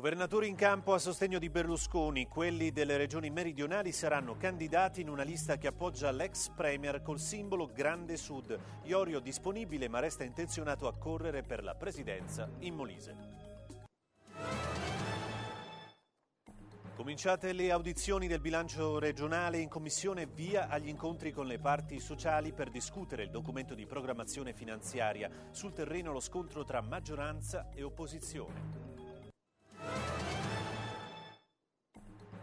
Governatori in campo a sostegno di Berlusconi, quelli delle regioni meridionali saranno candidati in una lista che appoggia l'ex premier col simbolo Grande Sud. Iorio disponibile ma resta intenzionato a correre per la presidenza in Molise. Cominciate le audizioni del bilancio regionale in commissione via agli incontri con le parti sociali per discutere il documento di programmazione finanziaria. Sul terreno lo scontro tra maggioranza e opposizione.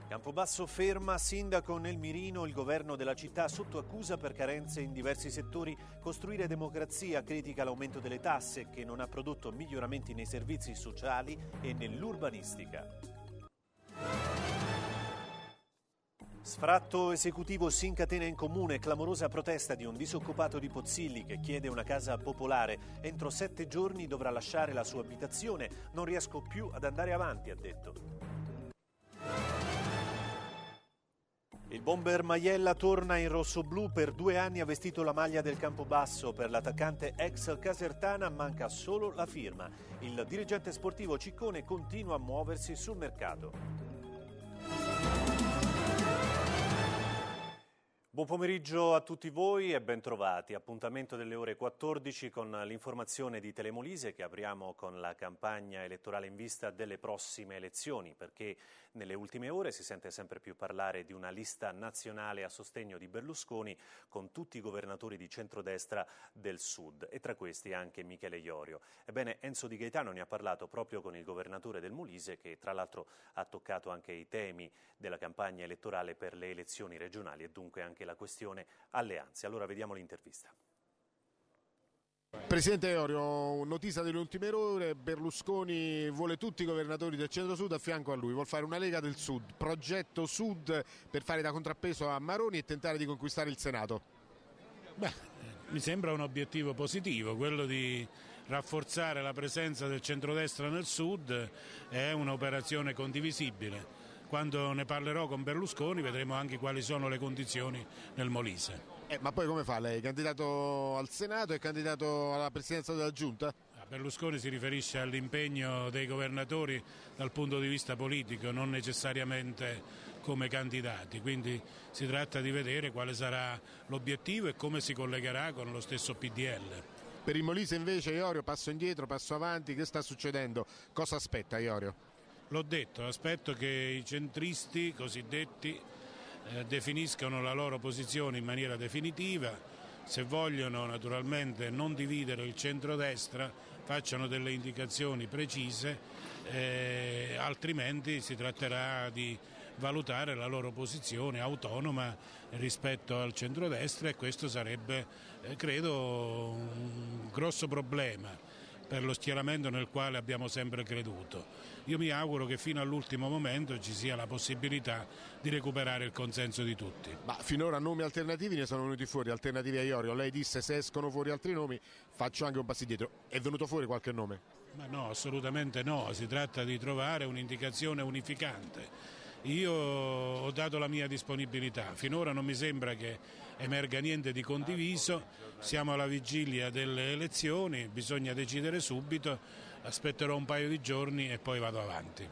Campobasso ferma, sindaco nel mirino, il governo della città sotto accusa per carenze in diversi settori. Costruire democrazia critica l'aumento delle tasse che non ha prodotto miglioramenti nei servizi sociali e nell'urbanistica. Sfratto esecutivo si incatena in comune, clamorosa protesta di un disoccupato di Pozzilli che chiede una casa popolare. Entro sette giorni dovrà lasciare la sua abitazione, non riesco più ad andare avanti, ha detto. Il bomber Maiella torna in rosso-blu, per due anni ha vestito la maglia del Campobasso, per l'attaccante ex casertana manca solo la firma. Il dirigente sportivo Ciccone continua a muoversi sul mercato. Buon pomeriggio a tutti voi e bentrovati. Appuntamento delle ore 14 con l'informazione di Telemolise che apriamo con la campagna elettorale in vista delle prossime elezioni perché nelle ultime ore si sente sempre più parlare di una lista nazionale a sostegno di Berlusconi con tutti i governatori di centrodestra del sud e tra questi anche Michele Iorio. Ebbene Enzo Di Gaetano ne ha parlato proprio con il governatore del Molise che tra l'altro ha toccato anche i temi della campagna elettorale per le elezioni regionali e dunque anche la questione alleanze. Allora vediamo l'intervista. Presidente Orio, notizia delle ultime ore, Berlusconi vuole tutti i governatori del centro-sud a fianco a lui, vuole fare una Lega del Sud, progetto Sud per fare da contrappeso a Maroni e tentare di conquistare il Senato. Beh, mi sembra un obiettivo positivo, quello di rafforzare la presenza del centrodestra nel Sud è un'operazione condivisibile quando ne parlerò con Berlusconi vedremo anche quali sono le condizioni nel Molise. Eh, ma poi come fa lei? Candidato al Senato e candidato alla presidenza della Giunta? Berlusconi si riferisce all'impegno dei governatori dal punto di vista politico, non necessariamente come candidati, quindi si tratta di vedere quale sarà l'obiettivo e come si collegherà con lo stesso PDL. Per il Molise invece Iorio passo indietro, passo avanti, che sta succedendo? Cosa aspetta Iorio? L'ho detto, aspetto che i centristi cosiddetti eh, definiscano la loro posizione in maniera definitiva. Se vogliono naturalmente non dividere il centrodestra facciano delle indicazioni precise, eh, altrimenti si tratterà di valutare la loro posizione autonoma rispetto al centrodestra e questo sarebbe, eh, credo, un grosso problema per lo schieramento nel quale abbiamo sempre creduto. Io mi auguro che fino all'ultimo momento ci sia la possibilità di recuperare il consenso di tutti. Ma finora nomi alternativi ne sono venuti fuori, alternativi a Iorio. Lei disse se escono fuori altri nomi faccio anche un passo indietro. È venuto fuori qualche nome? Ma no, assolutamente no, si tratta di trovare un'indicazione unificante. Io ho dato la mia disponibilità, finora non mi sembra che emerga niente di condiviso, siamo alla vigilia delle elezioni, bisogna decidere subito, aspetterò un paio di giorni e poi vado avanti.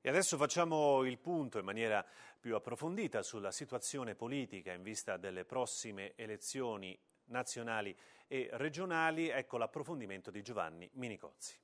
E adesso facciamo il punto in maniera più approfondita sulla situazione politica in vista delle prossime elezioni nazionali e regionali. Ecco l'approfondimento di Giovanni Minicozzi.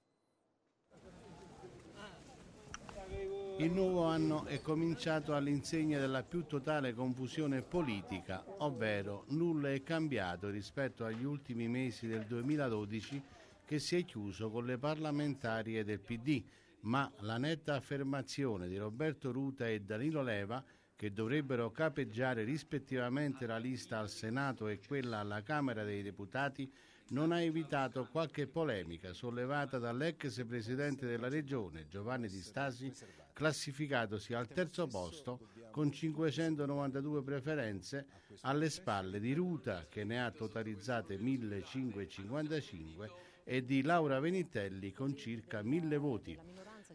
Il nuovo anno è cominciato all'insegna della più totale confusione politica, ovvero nulla è cambiato rispetto agli ultimi mesi del 2012 che si è chiuso con le parlamentarie del PD, ma la netta affermazione di Roberto Ruta e Danilo Leva che dovrebbero capeggiare rispettivamente la lista al Senato e quella alla Camera dei Deputati, non ha evitato qualche polemica sollevata dall'ex presidente della Regione, Giovanni Di Stasi, classificatosi al terzo posto con 592 preferenze alle spalle di Ruta che ne ha totalizzate 1555 e di Laura Venitelli con circa 1000 voti.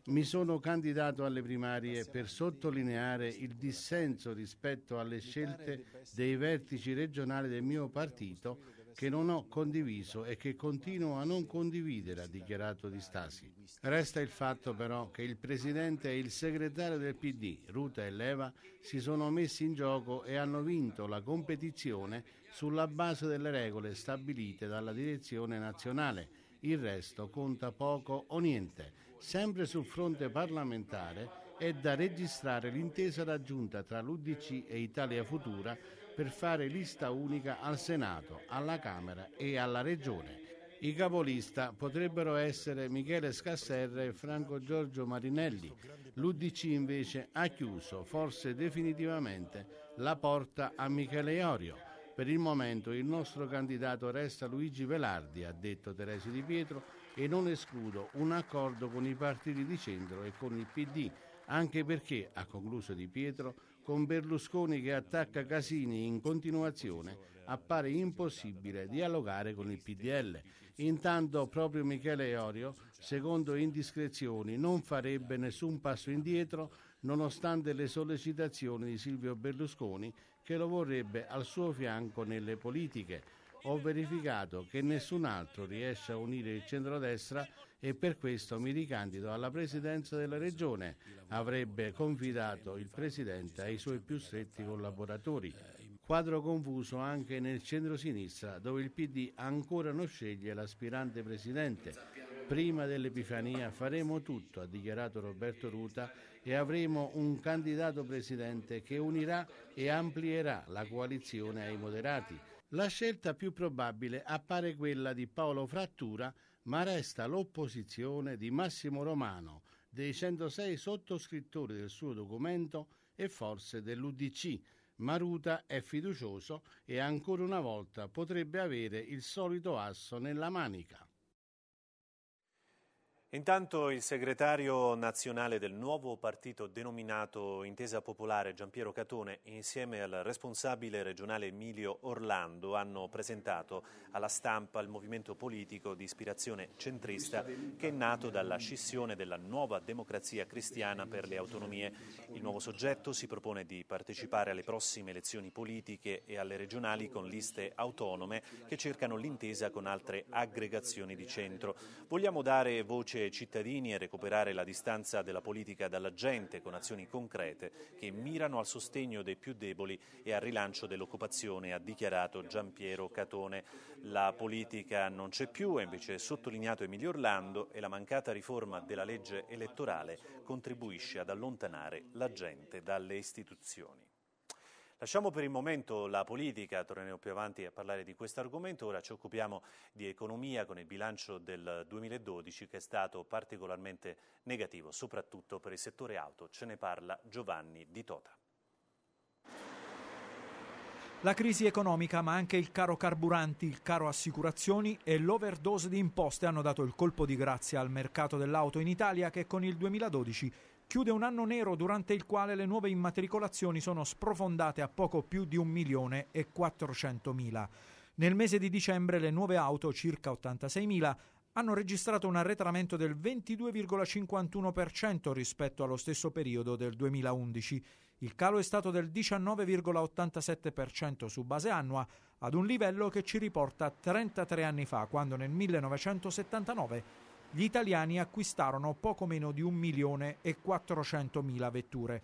Mi sono candidato alle primarie per sottolineare il dissenso rispetto alle scelte dei vertici regionali del mio partito che non ho condiviso e che continuo a non condividere, ha dichiarato Di Stasi. Resta il fatto però che il Presidente e il segretario del PD, Ruta e Leva, si sono messi in gioco e hanno vinto la competizione sulla base delle regole stabilite dalla direzione nazionale. Il resto conta poco o niente. Sempre sul fronte parlamentare è da registrare l'intesa raggiunta tra l'UDC e Italia Futura per fare lista unica al Senato, alla Camera e alla Regione. I capolista potrebbero essere Michele Scasserra e Franco Giorgio Marinelli. L'Udc invece ha chiuso, forse definitivamente, la porta a Michele Iorio. Per il momento il nostro candidato resta Luigi Velardi, ha detto Teresi Di Pietro, e non escludo un accordo con i partiti di centro e con il PD anche perché, ha concluso Di Pietro, con Berlusconi che attacca Casini in continuazione appare impossibile dialogare con il PDL. Intanto proprio Michele Iorio, secondo indiscrezioni, non farebbe nessun passo indietro nonostante le sollecitazioni di Silvio Berlusconi che lo vorrebbe al suo fianco nelle politiche ho verificato che nessun altro riesce a unire il centrodestra e per questo mi ricandido alla presidenza della regione, avrebbe confidato il presidente ai suoi più stretti collaboratori. Quadro confuso anche nel centro-sinistra, dove il PD ancora non sceglie l'aspirante presidente. Prima dell'Epifania faremo tutto, ha dichiarato Roberto Ruta, e avremo un candidato presidente che unirà e amplierà la coalizione ai moderati. La scelta più probabile appare quella di Paolo Frattura, ma resta l'opposizione di Massimo Romano, dei 106 sottoscrittori del suo documento e forse dell'UDC. Maruta è fiducioso e ancora una volta potrebbe avere il solito asso nella manica. Intanto il segretario nazionale del nuovo partito denominato Intesa Popolare Giampiero Catone insieme al responsabile regionale Emilio Orlando hanno presentato alla stampa il movimento politico di ispirazione centrista che è nato dalla scissione della nuova democrazia cristiana per le autonomie. Il nuovo soggetto si propone di partecipare alle prossime elezioni politiche e alle regionali con liste autonome che cercano l'intesa con altre aggregazioni di centro. Vogliamo dare voce cittadini e recuperare la distanza della politica dalla gente con azioni concrete che mirano al sostegno dei più deboli e al rilancio dell'occupazione, ha dichiarato Giampiero Catone. La politica non c'è più, ha invece sottolineato Emilio Orlando e la mancata riforma della legge elettorale contribuisce ad allontanare la gente dalle istituzioni. Lasciamo per il momento la politica, torneremo più avanti a parlare di questo argomento, ora ci occupiamo di economia con il bilancio del 2012 che è stato particolarmente negativo, soprattutto per il settore auto. Ce ne parla Giovanni Di Tota. La crisi economica, ma anche il caro carburanti, il caro assicurazioni e l'overdose di imposte hanno dato il colpo di grazia al mercato dell'auto in Italia che con il 2012 chiude un anno nero durante il quale le nuove immatricolazioni sono sprofondate a poco più di 1 milione e 400 mila. Nel mese di dicembre le nuove auto, circa 86 mila, hanno registrato un arretramento del 22,51% rispetto allo stesso periodo del 2011. Il calo è stato del 19,87% su base annua, ad un livello che ci riporta 33 anni fa, quando nel 1979 gli italiani acquistarono poco meno di 1 milione e 400 mila vetture.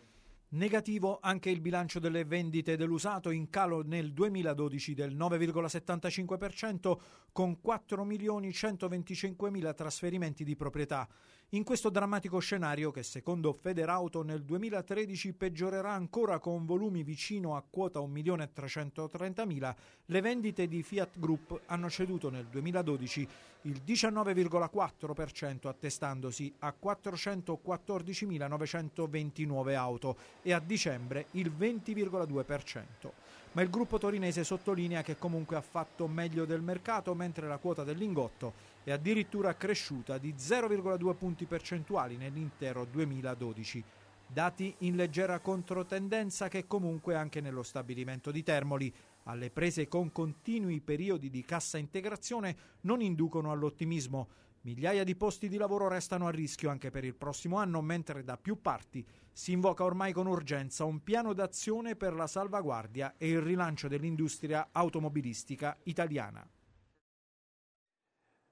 Negativo anche il bilancio delle vendite dell'usato in calo nel 2012 del 9,75% con 4 milioni 125 mila trasferimenti di proprietà in questo drammatico scenario che secondo Federauto nel 2013 peggiorerà ancora con volumi vicino a quota 1.330.000, le vendite di Fiat Group hanno ceduto nel 2012 il 19,4% attestandosi a 414.929 auto e a dicembre il 20,2%. Ma il gruppo torinese sottolinea che comunque ha fatto meglio del mercato mentre la quota del lingotto è addirittura cresciuta di 0,2 punti percentuali nell'intero 2012. Dati in leggera controtendenza che comunque anche nello stabilimento di Termoli, alle prese con continui periodi di cassa integrazione, non inducono all'ottimismo. Migliaia di posti di lavoro restano a rischio anche per il prossimo anno, mentre da più parti si invoca ormai con urgenza un piano d'azione per la salvaguardia e il rilancio dell'industria automobilistica italiana.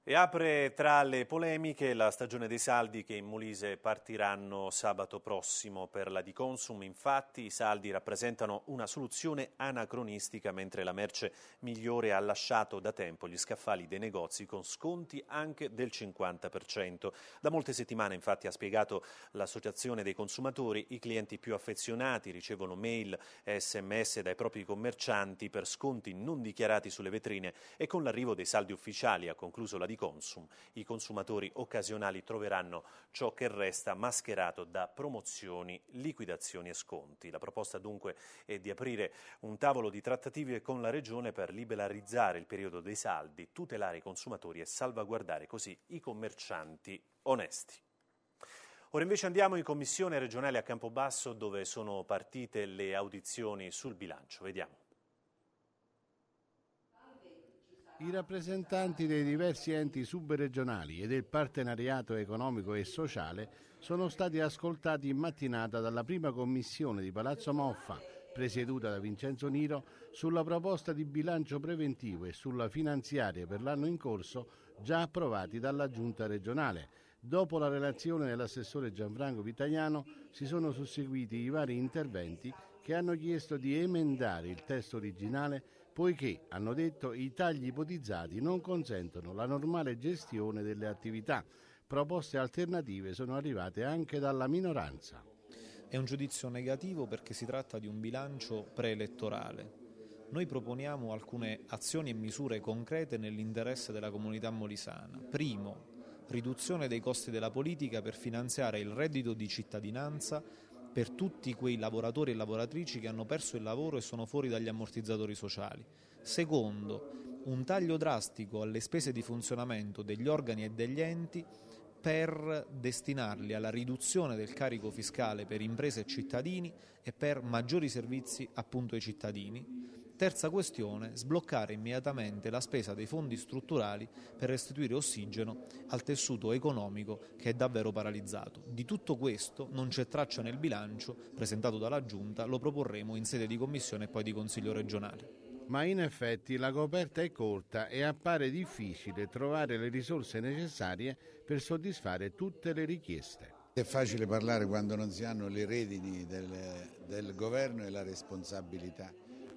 E apre tra le polemiche la stagione dei saldi che in Molise partiranno sabato prossimo. Per la Diconsum, infatti, i saldi rappresentano una soluzione anacronistica mentre la merce migliore ha lasciato da tempo gli scaffali dei negozi con sconti anche del 50%. Da molte settimane, infatti, ha spiegato l'Associazione dei consumatori, i clienti più affezionati ricevono mail e sms dai propri commercianti per sconti non dichiarati sulle vetrine e con l'arrivo dei saldi ufficiali, ha concluso la Diconsum, Consum. I consumatori occasionali troveranno ciò che resta mascherato da promozioni, liquidazioni e sconti. La proposta dunque è di aprire un tavolo di trattative con la Regione per liberalizzare il periodo dei saldi, tutelare i consumatori e salvaguardare così i commercianti onesti. Ora invece andiamo in commissione regionale a Campobasso dove sono partite le audizioni sul bilancio. Vediamo. I rappresentanti dei diversi enti subregionali e del partenariato economico e sociale sono stati ascoltati in mattinata dalla prima commissione di Palazzo Moffa, presieduta da Vincenzo Niro, sulla proposta di bilancio preventivo e sulla finanziaria per l'anno in corso già approvati dalla Giunta regionale. Dopo la relazione dell'assessore Gianfranco Vitagliano si sono susseguiti i vari interventi che hanno chiesto di emendare il testo originale poiché, hanno detto, i tagli ipotizzati non consentono la normale gestione delle attività. Proposte alternative sono arrivate anche dalla minoranza. È un giudizio negativo perché si tratta di un bilancio preelettorale. Noi proponiamo alcune azioni e misure concrete nell'interesse della comunità molisana. Primo, riduzione dei costi della politica per finanziare il reddito di cittadinanza per tutti quei lavoratori e lavoratrici che hanno perso il lavoro e sono fuori dagli ammortizzatori sociali. Secondo, un taglio drastico alle spese di funzionamento degli organi e degli enti per destinarli alla riduzione del carico fiscale per imprese e cittadini e per maggiori servizi appunto ai cittadini Terza questione, sbloccare immediatamente la spesa dei fondi strutturali per restituire ossigeno al tessuto economico che è davvero paralizzato. Di tutto questo non c'è traccia nel bilancio presentato dalla Giunta, lo proporremo in sede di Commissione e poi di Consiglio regionale. Ma in effetti la coperta è corta e appare difficile trovare le risorse necessarie per soddisfare tutte le richieste. È facile parlare quando non si hanno le redini del, del governo e la responsabilità.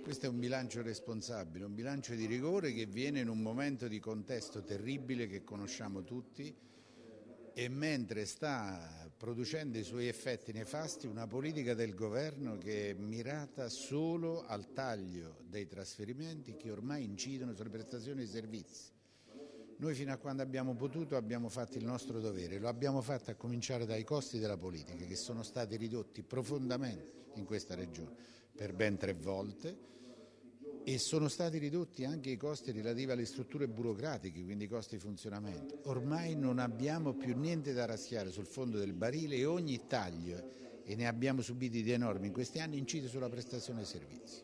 Questo è un bilancio responsabile, un bilancio di rigore che viene in un momento di contesto terribile che conosciamo tutti e mentre sta producendo i suoi effetti nefasti una politica del governo che è mirata solo al taglio dei trasferimenti che ormai incidono sulle prestazioni dei servizi. Noi fino a quando abbiamo potuto abbiamo fatto il nostro dovere, lo abbiamo fatto a cominciare dai costi della politica che sono stati ridotti profondamente in questa regione per ben tre volte e sono stati ridotti anche i costi relativi alle strutture burocratiche, quindi i costi di funzionamento. Ormai non abbiamo più niente da raschiare sul fondo del barile e ogni taglio, e ne abbiamo subiti di enormi in questi anni, incide sulla prestazione dei servizi.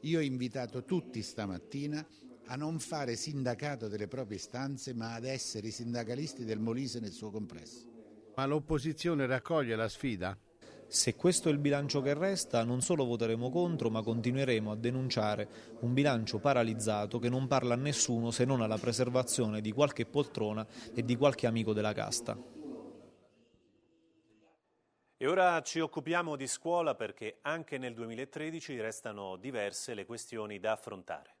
Io ho invitato tutti stamattina a non fare sindacato delle proprie stanze, ma ad essere i sindacalisti del Molise nel suo complesso. Ma l'opposizione raccoglie la sfida? Se questo è il bilancio che resta, non solo voteremo contro, ma continueremo a denunciare un bilancio paralizzato che non parla a nessuno se non alla preservazione di qualche poltrona e di qualche amico della casta. E ora ci occupiamo di scuola perché anche nel 2013 restano diverse le questioni da affrontare.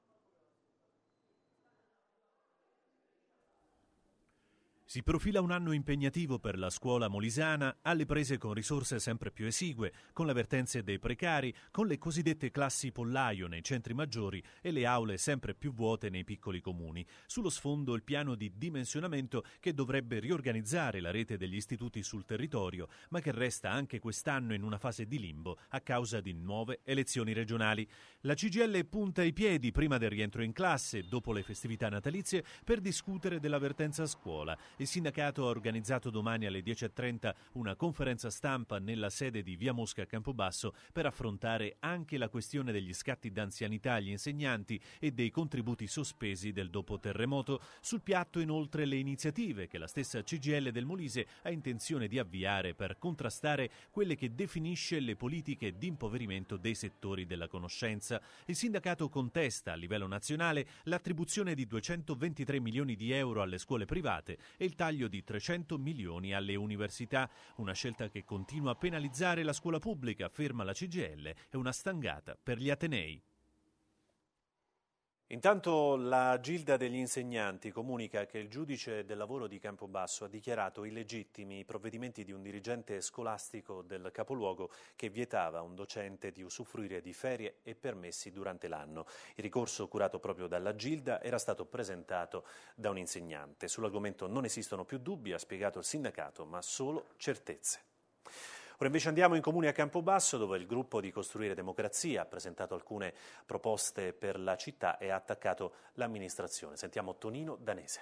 Si profila un anno impegnativo per la scuola molisana, alle prese con risorse sempre più esigue, con le vertenze dei precari, con le cosiddette classi pollaio nei centri maggiori e le aule sempre più vuote nei piccoli comuni. Sullo sfondo il piano di dimensionamento che dovrebbe riorganizzare la rete degli istituti sul territorio, ma che resta anche quest'anno in una fase di limbo a causa di nuove elezioni regionali. La CGL punta i piedi prima del rientro in classe, dopo le festività natalizie, per discutere della vertenza scuola il sindacato ha organizzato domani alle 10.30 una conferenza stampa nella sede di Via Mosca a Campobasso per affrontare anche la questione degli scatti d'anzianità agli insegnanti e dei contributi sospesi del dopo terremoto. Sul piatto inoltre le iniziative che la stessa CGL del Molise ha intenzione di avviare per contrastare quelle che definisce le politiche di impoverimento dei settori della conoscenza. Il sindacato contesta a livello nazionale l'attribuzione di 223 milioni di euro alle scuole private e il il taglio di 300 milioni alle università, una scelta che continua a penalizzare la scuola pubblica, ferma la CGL, è una stangata per gli Atenei. Intanto la Gilda degli insegnanti comunica che il giudice del lavoro di Campobasso ha dichiarato illegittimi i provvedimenti di un dirigente scolastico del capoluogo che vietava a un docente di usufruire di ferie e permessi durante l'anno. Il ricorso curato proprio dalla Gilda era stato presentato da un insegnante. Sull'argomento non esistono più dubbi, ha spiegato il sindacato, ma solo certezze. Ora invece andiamo in comune a Campobasso dove il gruppo di Costruire Democrazia ha presentato alcune proposte per la città e ha attaccato l'amministrazione. Sentiamo Tonino Danese.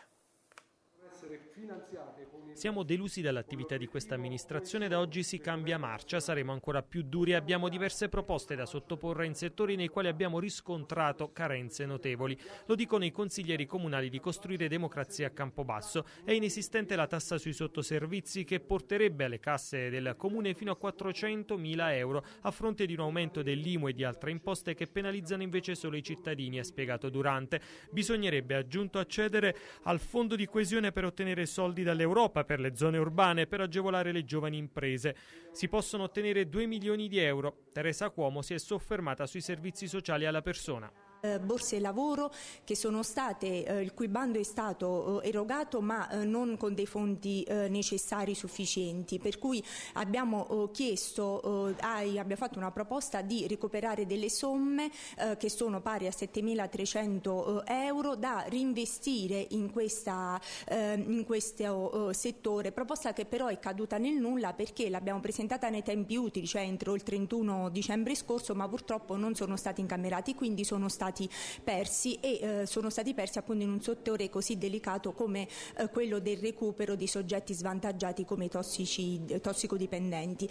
Siamo delusi dall'attività di questa amministrazione, da oggi si cambia marcia, saremo ancora più duri abbiamo diverse proposte da sottoporre in settori nei quali abbiamo riscontrato carenze notevoli. Lo dicono i consiglieri comunali di costruire democrazia a Campobasso. È inesistente la tassa sui sottoservizi che porterebbe alle casse del comune fino a 400.000 euro a fronte di un aumento dell'IMU e di altre imposte che penalizzano invece solo i cittadini, ha spiegato Durante. Bisognerebbe aggiunto accedere al fondo di coesione per ottenere soldi dall'Europa per le zone urbane per agevolare le giovani imprese. Si possono ottenere 2 milioni di euro. Teresa Cuomo si è soffermata sui servizi sociali alla persona eh, borse lavoro che sono state, eh, il cui bando è stato eh, erogato ma eh, non con dei fondi eh, necessari sufficienti, per cui abbiamo eh, chiesto, ai, abbiamo fatto una proposta di recuperare delle somme che sono pari a 7.300 euro da reinvestire in, questa, in questo settore, proposta che però è caduta nel nulla perché l'abbiamo presentata nei tempi utili, cioè entro il 31 dicembre scorso, ma purtroppo non sono stati incamerati, quindi sono stati stati persi e eh, sono stati persi appunto in un settore così delicato come eh, quello del recupero di soggetti svantaggiati come i tossici, tossicodipendenti.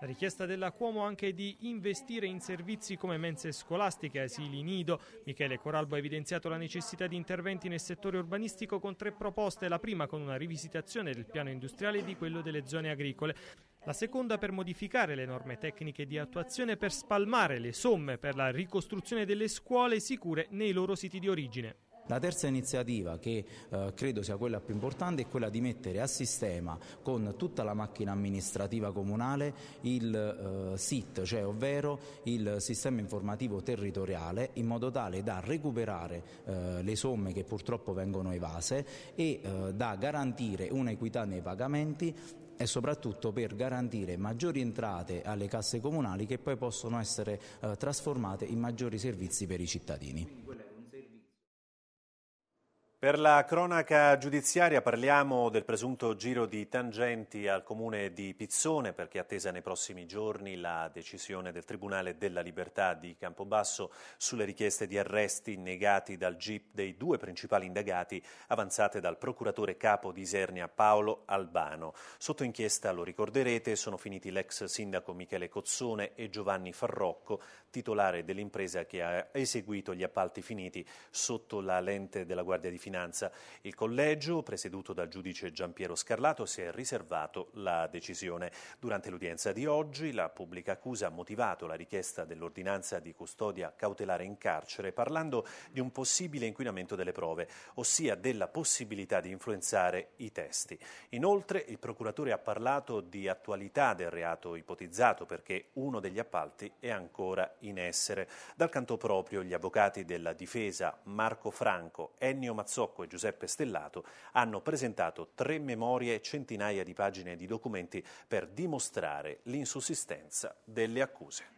La richiesta della Cuomo anche di investire in servizi come mense scolastiche, asili nido. Michele Coralbo ha evidenziato la necessità di interventi nel settore urbanistico con tre proposte, la prima con una rivisitazione del piano industriale e di quello delle zone agricole. La seconda per modificare le norme tecniche di attuazione per spalmare le somme per la ricostruzione delle scuole sicure nei loro siti di origine. La terza iniziativa, che eh, credo sia quella più importante, è quella di mettere a sistema con tutta la macchina amministrativa comunale il eh, SIT, cioè ovvero il sistema informativo territoriale, in modo tale da recuperare eh, le somme che purtroppo vengono evase e eh, da garantire un'equità nei pagamenti e soprattutto per garantire maggiori entrate alle casse comunali che poi possono essere eh, trasformate in maggiori servizi per i cittadini. Per la cronaca giudiziaria parliamo del presunto giro di tangenti al comune di Pizzone perché è attesa nei prossimi giorni la decisione del Tribunale della Libertà di Campobasso sulle richieste di arresti negati dal GIP dei due principali indagati avanzate dal procuratore capo di Isernia Paolo Albano. Sotto inchiesta, lo ricorderete, sono finiti l'ex sindaco Michele Cozzone e Giovanni Farrocco titolare dell'impresa che ha eseguito gli appalti finiti sotto la lente della Guardia di Finanza. Il collegio, presieduto dal giudice Giampiero Scarlato, si è riservato la decisione. Durante l'udienza di oggi la pubblica accusa ha motivato la richiesta dell'ordinanza di custodia cautelare in carcere parlando di un possibile inquinamento delle prove, ossia della possibilità di influenzare i testi. Inoltre il procuratore ha parlato di attualità del reato ipotizzato perché uno degli appalti è ancora in essere. Dal canto proprio gli avvocati della difesa Marco Franco, Ennio Mazzocco e Giuseppe Stellato hanno presentato tre memorie e centinaia di pagine di documenti per dimostrare l'insussistenza delle accuse.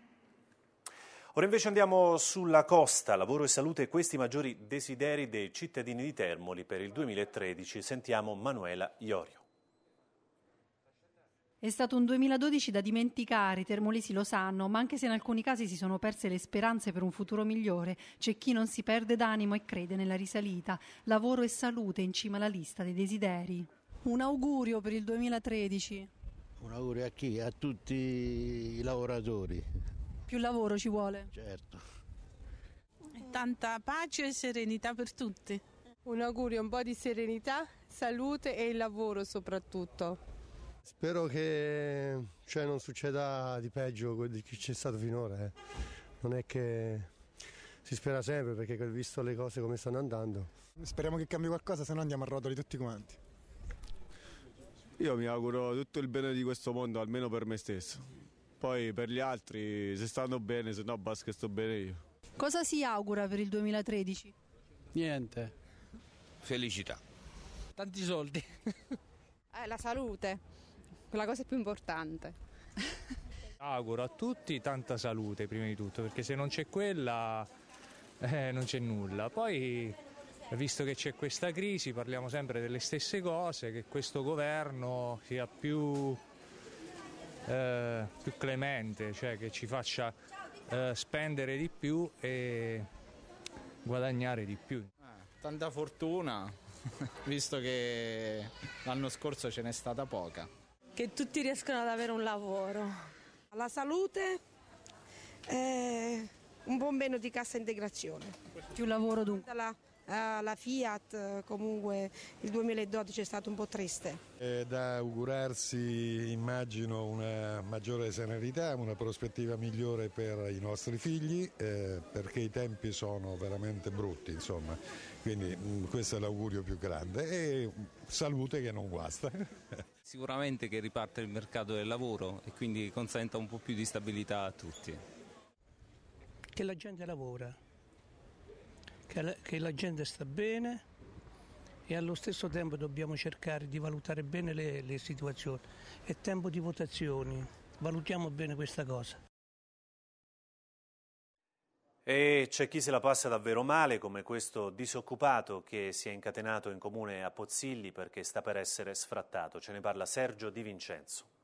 Ora invece andiamo sulla costa, lavoro e salute, questi maggiori desideri dei cittadini di Termoli per il 2013. Sentiamo Manuela Iorio. È stato un 2012 da dimenticare, i termolesi lo sanno, ma anche se in alcuni casi si sono perse le speranze per un futuro migliore, c'è chi non si perde d'animo e crede nella risalita. Lavoro e salute in cima alla lista dei desideri. Un augurio per il 2013. Un augurio a chi? A tutti i lavoratori. Più lavoro ci vuole. Certo. Tanta pace e serenità per tutti. Un augurio, un po' di serenità, salute e il lavoro soprattutto. Spero che cioè, non succeda di peggio di chi c'è stato finora. Eh. Non è che si spera sempre perché visto le cose come stanno andando. Speriamo che cambi qualcosa, se no andiamo a rotoli tutti quanti. Io mi auguro tutto il bene di questo mondo, almeno per me stesso. Poi per gli altri, se stanno bene, se no basta che sto bene io. Cosa si augura per il 2013? Niente. Felicità. Tanti soldi. eh, la salute quella cosa più importante. Auguro a tutti tanta salute prima di tutto, perché se non c'è quella eh, non c'è nulla. Poi, visto che c'è questa crisi, parliamo sempre delle stesse cose, che questo governo sia più, eh, più clemente, cioè che ci faccia eh, spendere di più e guadagnare di più. Eh, tanta fortuna, visto che l'anno scorso ce n'è stata poca che tutti riescono ad avere un lavoro. La salute è un buon meno di cassa integrazione. Più lavoro dunque. La alla ah, Fiat, eh, comunque il 2012 è stato un po' triste. È da augurarsi immagino una maggiore serenità, una prospettiva migliore per i nostri figli eh, perché i tempi sono veramente brutti insomma, quindi mh, mm, questo è l'augurio più grande e salute che non guasta. Sicuramente che riparte il mercato del lavoro e quindi consenta un po' più di stabilità a tutti. Che la gente lavora che la, che la gente sta bene e allo stesso tempo dobbiamo cercare di valutare bene le, le situazioni. È tempo di votazioni, valutiamo bene questa cosa. E c'è chi se la passa davvero male, come questo disoccupato che si è incatenato in comune a Pozzilli perché sta per essere sfrattato. Ce ne parla Sergio Di Vincenzo.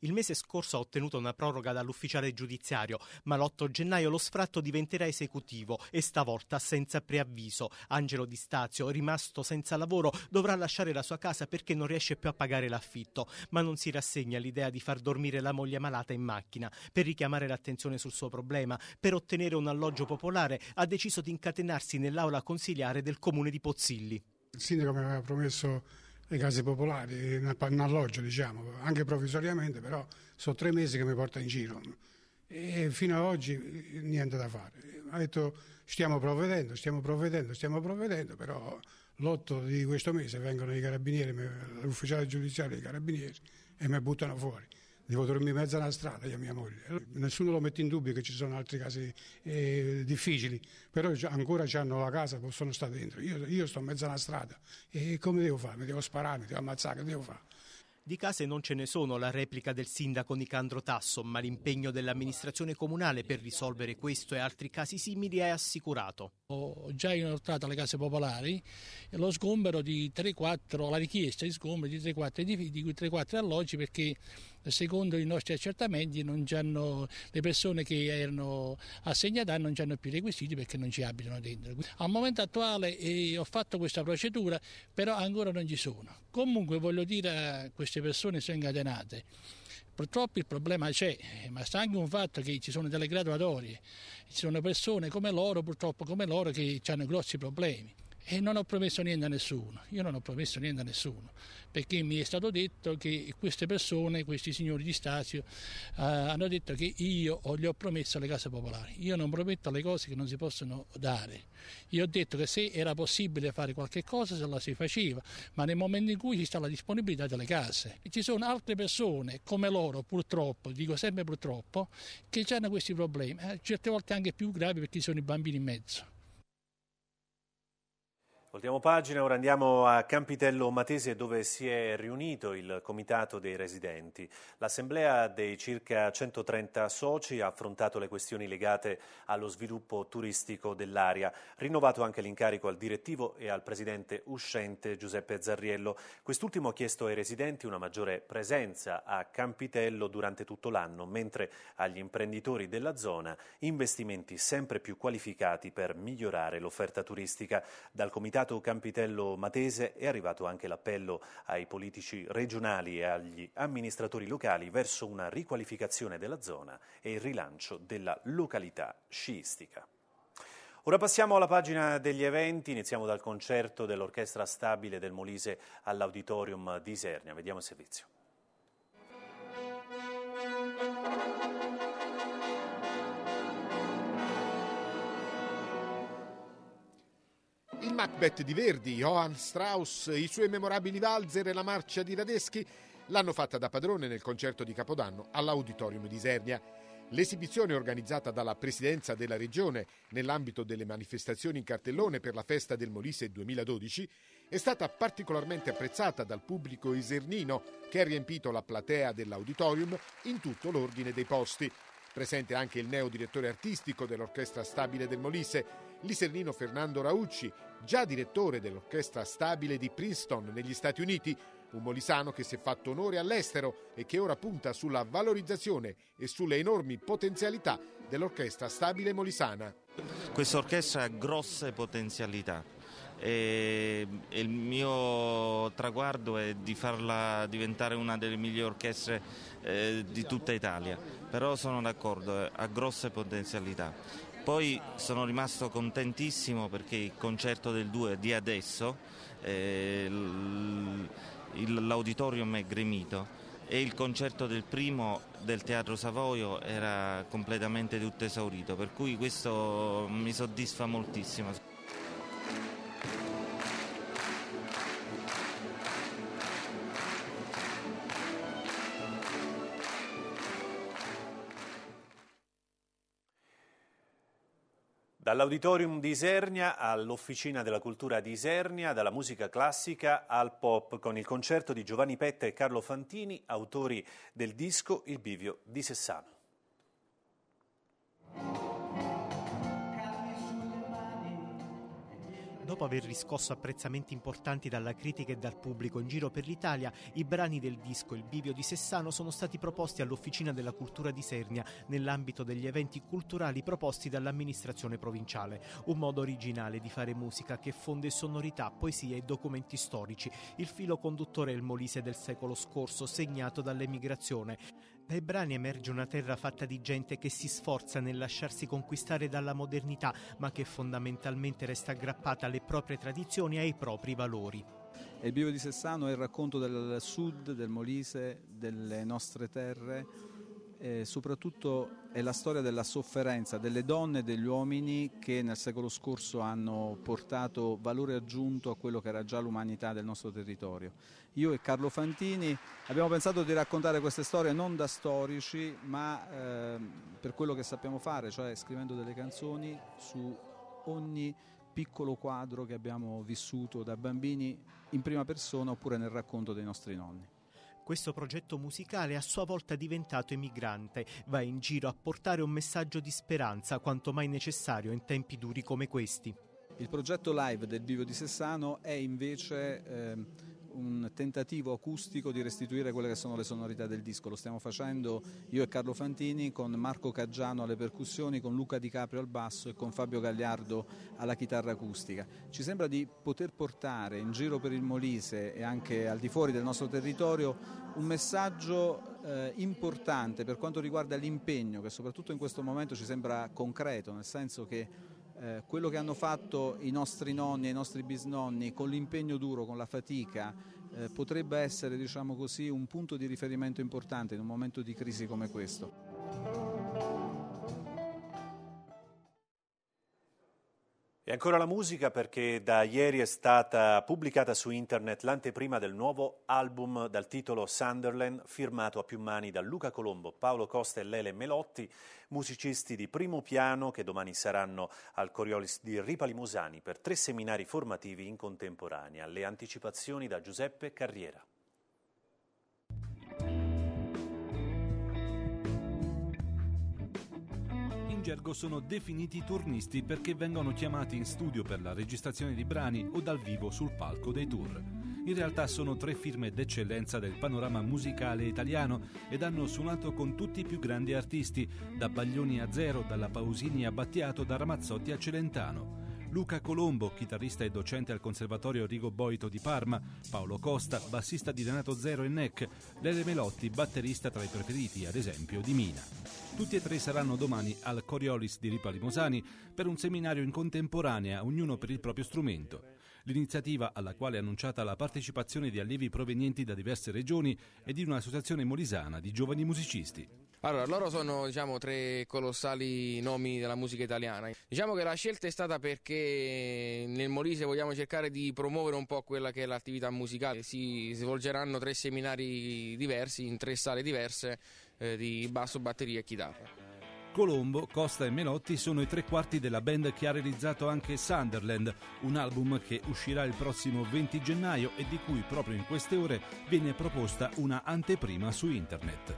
Il mese scorso ha ottenuto una proroga dall'ufficiale giudiziario, ma l'8 gennaio lo sfratto diventerà esecutivo e stavolta senza preavviso. Angelo Di Stazio, rimasto senza lavoro, dovrà lasciare la sua casa perché non riesce più a pagare l'affitto, ma non si rassegna all'idea di far dormire la moglie malata in macchina. Per richiamare l'attenzione sul suo problema, per ottenere un alloggio popolare, ha deciso di incatenarsi nell'aula consigliare del comune di Pozzilli. Il sindaco mi aveva promesso le case popolari, un, alloggio diciamo, anche provvisoriamente, però sono tre mesi che mi porta in giro e fino ad oggi eh, niente da fare. Ha detto stiamo provvedendo, stiamo provvedendo, stiamo provvedendo, però l'8 di questo mese vengono i carabinieri, l'ufficiale giudiziario dei carabinieri e mi buttano fuori devo dormire in mezzo alla strada io e mia moglie. Nessuno lo mette in dubbio che ci sono altri casi eh, difficili, però ancora hanno la casa, possono stare dentro. Io, io sto in mezzo alla strada e come devo fare? Mi devo sparare, mi devo ammazzare, che devo fare? Di case non ce ne sono, la replica del sindaco Nicandro Tasso, ma l'impegno dell'amministrazione comunale per risolvere questo e altri casi simili è assicurato. Ho già inoltrato alle case popolari lo sgombero di 3-4, la richiesta di sgombero di 3-4 alloggi perché secondo i nostri accertamenti le persone che erano assegnate non hanno più requisiti perché non ci abitano dentro. Al momento attuale eh, ho fatto questa procedura però ancora non ci sono. Comunque voglio dire a queste persone sono incatenate Purtroppo il problema c'è, eh, ma sta anche un fatto che ci sono delle graduatorie, ci sono persone come loro, purtroppo come loro, che hanno grossi problemi e non ho promesso niente a nessuno, io non ho promesso niente a nessuno, perché mi è stato detto che queste persone, questi signori di Stasio, eh, hanno detto che io gli ho promesso le case popolari, io non prometto le cose che non si possono dare, io ho detto che se era possibile fare qualche cosa se la si faceva, ma nel momento in cui ci sta la disponibilità delle case, E ci sono altre persone come loro purtroppo, dico sempre purtroppo, che hanno questi problemi, eh, certe volte anche più gravi perché ci sono i bambini in mezzo. Voltiamo pagina, ora andiamo a Campitello Matese dove si è riunito il Comitato dei Residenti. L'Assemblea dei circa 130 soci ha affrontato le questioni legate allo sviluppo turistico dell'area, rinnovato anche l'incarico al direttivo e al presidente uscente Giuseppe Zarriello. Quest'ultimo ha chiesto ai residenti una maggiore presenza a Campitello durante tutto l'anno, mentre agli imprenditori della zona investimenti sempre più qualificati per migliorare l'offerta turistica. Dal Comitato sindacato Campitello Matese è arrivato anche l'appello ai politici regionali e agli amministratori locali verso una riqualificazione della zona e il rilancio della località sciistica. Ora passiamo alla pagina degli eventi, iniziamo dal concerto dell'Orchestra Stabile del Molise all'Auditorium di Isernia. Vediamo il servizio. Macbeth di Verdi, Johann Strauss, i suoi memorabili valzer e la marcia di Radeschi l'hanno fatta da padrone nel concerto di Capodanno all'Auditorium di Isernia. L'esibizione organizzata dalla Presidenza della Regione nell'ambito delle manifestazioni in cartellone per la festa del Molise 2012 è stata particolarmente apprezzata dal pubblico isernino che ha riempito la platea dell'auditorium in tutto l'ordine dei posti. Presente anche il neo direttore artistico dell'Orchestra Stabile del Molise, l'isernino Fernando Raucci, già direttore dell'orchestra stabile di Princeton negli Stati Uniti, un molisano che si è fatto onore all'estero e che ora punta sulla valorizzazione e sulle enormi potenzialità dell'orchestra stabile molisana. Questa orchestra ha grosse potenzialità e il mio traguardo è di farla diventare una delle migliori orchestre eh, di tutta Italia, però sono d'accordo, eh, ha grosse potenzialità poi sono rimasto contentissimo perché il concerto del 2 di adesso, eh, l'auditorium è gremito e il concerto del primo del Teatro Savoio era completamente tutto esaurito, per cui questo mi soddisfa moltissimo. Dall'auditorium di Isernia all'Officina della Cultura di Isernia, dalla musica classica al pop, con il concerto di Giovanni Petta e Carlo Fantini, autori del disco Il Bivio di Sessano. Dopo aver riscosso apprezzamenti importanti dalla critica e dal pubblico in giro per l'Italia, i brani del disco Il Bivio di Sessano sono stati proposti all'Officina della Cultura di Sernia nell'ambito degli eventi culturali proposti dall'amministrazione provinciale. Un modo originale di fare musica che fonde sonorità, poesia e documenti storici. Il filo conduttore è il Molise del secolo scorso, segnato dall'emigrazione. Dai brani emerge una terra fatta di gente che si sforza nel lasciarsi conquistare dalla modernità, ma che fondamentalmente resta aggrappata alle proprie tradizioni e ai propri valori. Il Bivio di Sessano è il racconto del sud, del Molise, delle nostre terre e soprattutto è la storia della sofferenza delle donne e degli uomini che nel secolo scorso hanno portato valore aggiunto a quello che era già l'umanità del nostro territorio. Io e Carlo Fantini abbiamo pensato di raccontare queste storie non da storici, ma eh, per quello che sappiamo fare, cioè scrivendo delle canzoni su ogni piccolo quadro che abbiamo vissuto da bambini in prima persona oppure nel racconto dei nostri nonni. Questo progetto musicale a sua volta è diventato emigrante, va in giro a portare un messaggio di speranza quanto mai necessario in tempi duri come questi. Il progetto live del Vivo di Sessano è invece eh, un tentativo acustico di restituire quelle che sono le sonorità del disco. Lo stiamo facendo io e Carlo Fantini con Marco Caggiano alle percussioni, con Luca Di Caprio al basso e con Fabio Gagliardo alla chitarra acustica. Ci sembra di poter portare in giro per il Molise e anche al di fuori del nostro territorio un messaggio eh, importante per quanto riguarda l'impegno che soprattutto in questo momento ci sembra concreto, nel senso che eh, quello che hanno fatto i nostri nonni e i nostri bisnonni con l'impegno duro, con la fatica, eh, potrebbe essere diciamo così, un punto di riferimento importante in un momento di crisi come questo. E ancora la musica perché da ieri è stata pubblicata su internet l'anteprima del nuovo album dal titolo Sunderland, firmato a più mani da Luca Colombo, Paolo Costa e Lele Melotti, musicisti di primo piano che domani saranno al Coriolis di Ripali Musani per tre seminari formativi in contemporanea. Le anticipazioni da Giuseppe Carriera. gergo sono definiti turnisti perché vengono chiamati in studio per la registrazione di brani o dal vivo sul palco dei tour. In realtà sono tre firme d'eccellenza del panorama musicale italiano ed hanno suonato con tutti i più grandi artisti, da Baglioni a Zero, dalla Pausini a Battiato, da Ramazzotti a Celentano. Luca Colombo, chitarrista e docente al Conservatorio Rigo Boito di Parma, Paolo Costa, bassista di Renato Zero e Neck, Lele Melotti, batterista tra i preferiti, ad esempio, di Mina. Tutti e tre saranno domani al Coriolis di Ripa Limosani per un seminario in contemporanea, ognuno per il proprio strumento. L'iniziativa, alla quale è annunciata la partecipazione di allievi provenienti da diverse regioni e di un'associazione molisana di giovani musicisti. Allora, loro sono diciamo, tre colossali nomi della musica italiana. Diciamo che la scelta è stata perché nel Molise vogliamo cercare di promuovere un po' quella che è l'attività musicale. Si svolgeranno tre seminari diversi in tre sale diverse eh, di basso, batteria e chitarra. Colombo, Costa e Melotti sono i tre quarti della band che ha realizzato anche Sunderland, un album che uscirà il prossimo 20 gennaio e di cui proprio in queste ore viene proposta una anteprima su internet.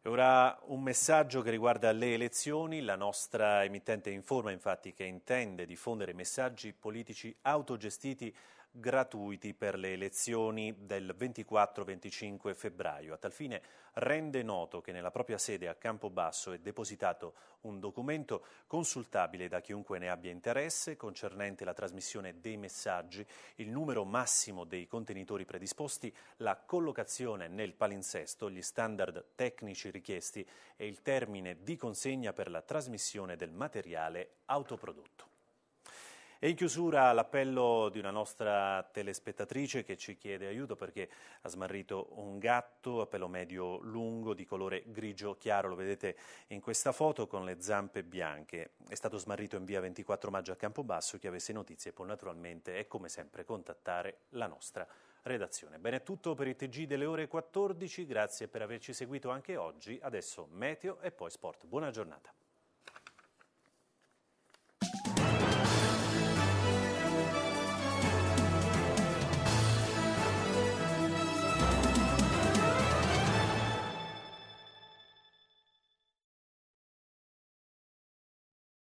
E ora un messaggio che riguarda le elezioni. La nostra emittente informa infatti che intende diffondere messaggi politici autogestiti gratuiti per le elezioni del 24-25 febbraio. A tal fine rende noto che nella propria sede a Campobasso è depositato un documento consultabile da chiunque ne abbia interesse concernente la trasmissione dei messaggi, il numero massimo dei contenitori predisposti, la collocazione nel palinsesto, gli standard tecnici richiesti e il termine di consegna per la trasmissione del materiale autoprodotto. E in chiusura l'appello di una nostra telespettatrice che ci chiede aiuto perché ha smarrito un gatto a pelo medio lungo di colore grigio chiaro, lo vedete in questa foto con le zampe bianche. È stato smarrito in via 24 maggio a Campobasso, chi avesse notizie può naturalmente e come sempre contattare la nostra redazione. Bene, è tutto per il TG delle ore 14, grazie per averci seguito anche oggi, adesso meteo e poi sport. Buona giornata.